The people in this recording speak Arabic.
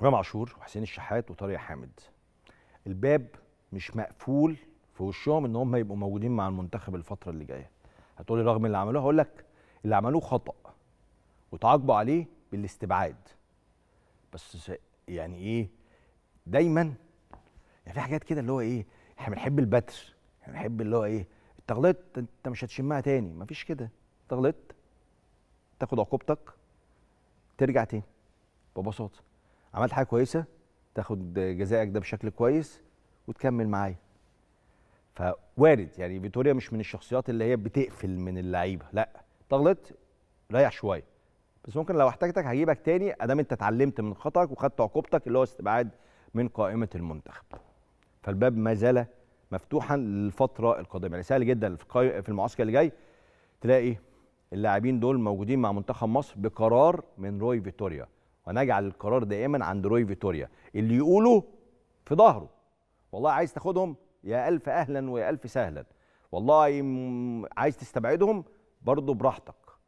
امام عاشور وحسين الشحات وطارق حامد الباب مش مقفول في وشهم ان هم يبقوا موجودين مع المنتخب الفتره اللي جايه هتقولي رغم اللي عملوه هقول لك اللي عملوه خطا وتعاقبوا عليه بالاستبعاد بس يعني ايه دايما يعني في حاجات كده اللي هو ايه احنا بنحب البتر احنا بنحب اللي هو ايه انت غلطت انت مش هتشمها تاني مفيش كده انت غلطت تاخد عقوبتك ترجع تاني ببساطه عملت حاجه كويسه تاخد جزائك ده بشكل كويس وتكمل معايا فوارد يعني فيتوريا مش من الشخصيات اللي هي بتقفل من اللعيبه لا تغلط ريح شويه بس ممكن لو احتاجتك هجيبك تاني ادام انت اتعلمت من خطأك وخدت عقوبتك اللي هو استبعاد من قائمه المنتخب فالباب ما زال مفتوحا للفتره القادمه يعني سهل جدا في المعسكر اللي جاي تلاقي اللاعبين دول موجودين مع منتخب مصر بقرار من روي فيتوريا ونجعل القرار دائما عند روي فيتوريا اللي يقوله في ظهره والله عايز تاخدهم يا الف اهلا ويا الف سهلا والله عايز تستبعدهم برضه براحتك